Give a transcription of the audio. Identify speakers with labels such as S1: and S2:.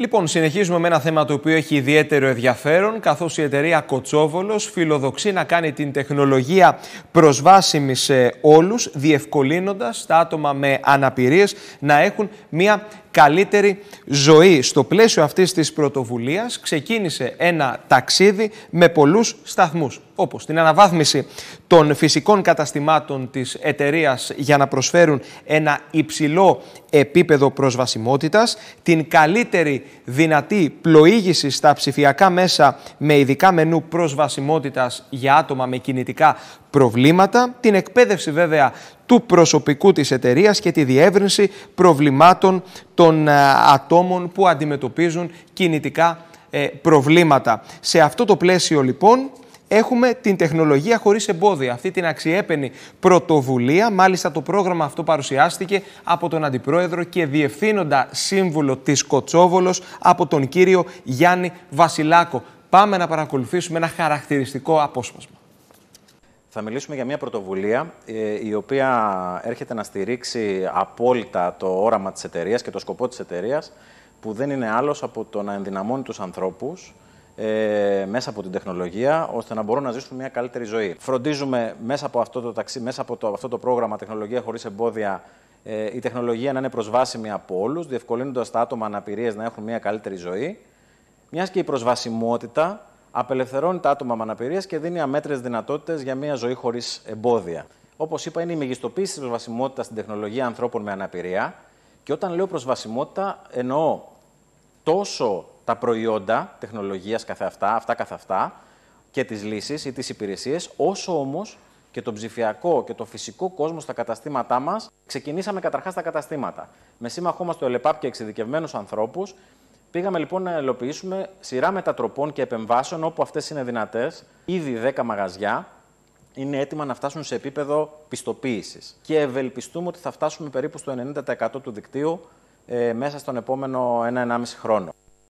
S1: Λοιπόν, συνεχίζουμε με ένα θέμα το οποίο έχει ιδιαίτερο ενδιαφέρον, καθώς η εταιρεία Κοτσόβολος φιλοδοξεί να κάνει την τεχνολογία προσβάσιμη σε όλους, διευκολύνοντας τα άτομα με αναπηρίες να έχουν μια καλύτερη ζωή. Στο πλαίσιο αυτής της πρωτοβουλίας ξεκίνησε ένα ταξίδι με πολλούς σταθμούς όπως την αναβάθμιση των φυσικών καταστημάτων της εταιρείας για να προσφέρουν ένα υψηλό επίπεδο προσβασιμότητας, την καλύτερη δυνατή πλοήγηση στα ψηφιακά μέσα με ειδικά μενού προσβασιμότητας για άτομα με κινητικά προβλήματα, την εκπαίδευση βέβαια του προσωπικού της εταιρείας και τη διεύρυνση προβλημάτων των ε, ατόμων που αντιμετωπίζουν κινητικά ε, προβλήματα. Σε αυτό το πλαίσιο λοιπόν έχουμε την τεχνολογία χωρίς εμπόδια. Αυτή την αξιέπαινη πρωτοβουλία, μάλιστα το πρόγραμμα αυτό παρουσιάστηκε από τον Αντιπρόεδρο και Διευθύνοντα Σύμβουλο της Κοτσόβολος από τον κύριο Γιάννη Βασιλάκο. Πάμε να παρακολουθήσουμε ένα χαρακτηριστικό απόσπασμα.
S2: Θα μιλήσουμε για μια πρωτοβουλία ε, η οποία έρχεται να στηρίξει απόλυτα το όραμα της εταιρείας και το σκοπό της εταιρείας που δεν είναι άλλος από το να ενδυναμώνει τους ανθρώπους ε, μέσα από την τεχνολογία, ώστε να μπορούν να ζήσουν μια καλύτερη ζωή. Φροντίζουμε μέσα από αυτό το, ταξί, μέσα από αυτό το πρόγραμμα Τεχνολογία Χωρίς Εμπόδια ε, η τεχνολογία να είναι προσβάσιμη από όλους, διευκολύνοντας τα άτομα αναπηρίε να έχουν μια καλύτερη ζωή. Μιας και η προσβασιμότητα απελευθερώνει τα άτομα με αναπηρίες και δίνει αμέτρε δυνατότητες για μια ζωή χωρίς εμπόδια. Όπως είπα, είναι η μεγιστοποίηση της προσβασιμότητας στην τεχνολογία ανθρώπων με αναπηρία. Και όταν λέω προσβασιμότητα, εννοώ τόσο τα προϊόντα τεχνολογίας καθ' αυτά, αυτά καθ' αυτά και τις λύσεις ή τις υπηρεσίες, όσο όμως και το ψηφιακό και το φυσικό κόσμο στα καταστήματά μας, ξεκινήσαμε καταρχάς στα καταστήματα. Με σύμμαχό μας το ΕΛΕΠΑΠ και εξειδικευμένους ανθρώπους, πήγαμε λοιπόν να ελοποιήσουμε σειρά μετατροπών και επεμβάσεων όπου αυτές είναι δυνατές. Ήδη 10 μαγαζιά είναι έτοιμα να φτάσουν σε επίπεδο πιστοποίησης Και ευελπιστούμε ότι θα φτάσουμε περίπου στο 90% του δικτύου ε, μέσα στον επόμενο 1-1,5 χρόνο.